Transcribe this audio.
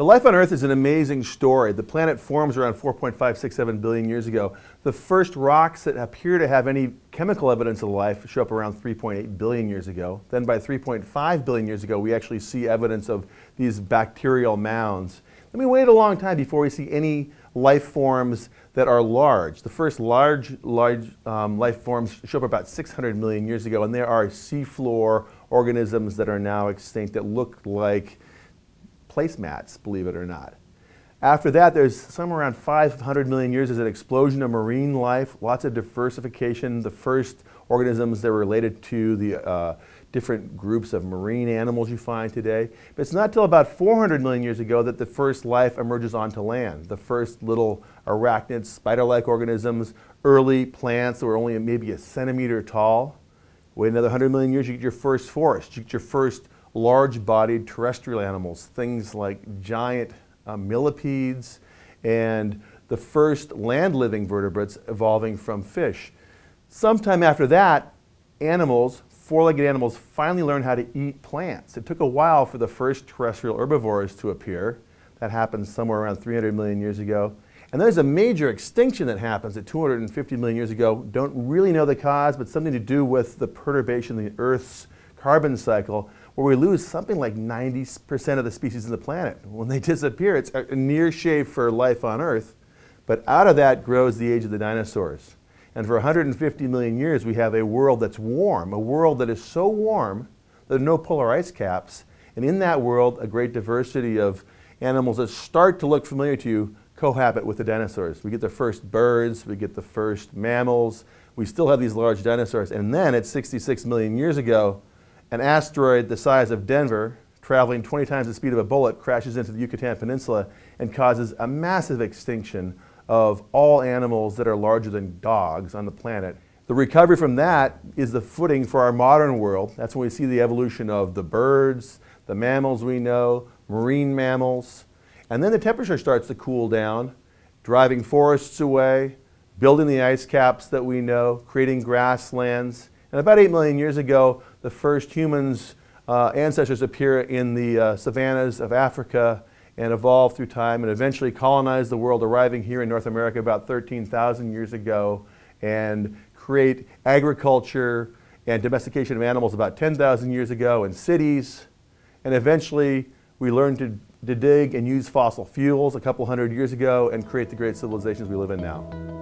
The life on Earth is an amazing story. The planet forms around 4.567 billion years ago. The first rocks that appear to have any chemical evidence of life show up around 3.8 billion years ago. Then by 3.5 billion years ago, we actually see evidence of these bacterial mounds. Then we wait a long time before we see any life forms that are large. The first large, large um, life forms show up about 600 million years ago, and there are seafloor organisms that are now extinct that look like placemats, believe it or not. After that, there's somewhere around 500 million years, there's an explosion of marine life, lots of diversification. The first organisms that were related to the uh, different groups of marine animals you find today. But it's not till about 400 million years ago that the first life emerges onto land. The first little arachnids, spider-like organisms, early plants that were only maybe a centimeter tall. Wait another 100 million years, you get your first forest, you get your first large-bodied terrestrial animals, things like giant uh, millipedes and the first land-living vertebrates evolving from fish. Sometime after that, animals, four-legged animals, finally learned how to eat plants. It took a while for the first terrestrial herbivores to appear. That happened somewhere around 300 million years ago. And there's a major extinction that happens at 250 million years ago. Don't really know the cause, but something to do with the perturbation of the Earth's carbon cycle where we lose something like 90% of the species of the planet. When they disappear, it's a near shave for life on Earth, but out of that grows the age of the dinosaurs. And for 150 million years, we have a world that's warm, a world that is so warm that there are no polar ice caps. And in that world, a great diversity of animals that start to look familiar to you cohabit with the dinosaurs. We get the first birds, we get the first mammals, we still have these large dinosaurs. And then at 66 million years ago, an asteroid the size of Denver, traveling 20 times the speed of a bullet, crashes into the Yucatan Peninsula and causes a massive extinction of all animals that are larger than dogs on the planet. The recovery from that is the footing for our modern world. That's when we see the evolution of the birds, the mammals we know, marine mammals. And then the temperature starts to cool down, driving forests away, building the ice caps that we know, creating grasslands. And about 8 million years ago, the first humans uh, ancestors appear in the uh, savannas of Africa and evolve through time and eventually colonize the world, arriving here in North America about 13,000 years ago and create agriculture and domestication of animals about 10,000 years ago and cities. And eventually we learned to, to dig and use fossil fuels a couple hundred years ago and create the great civilizations we live in now.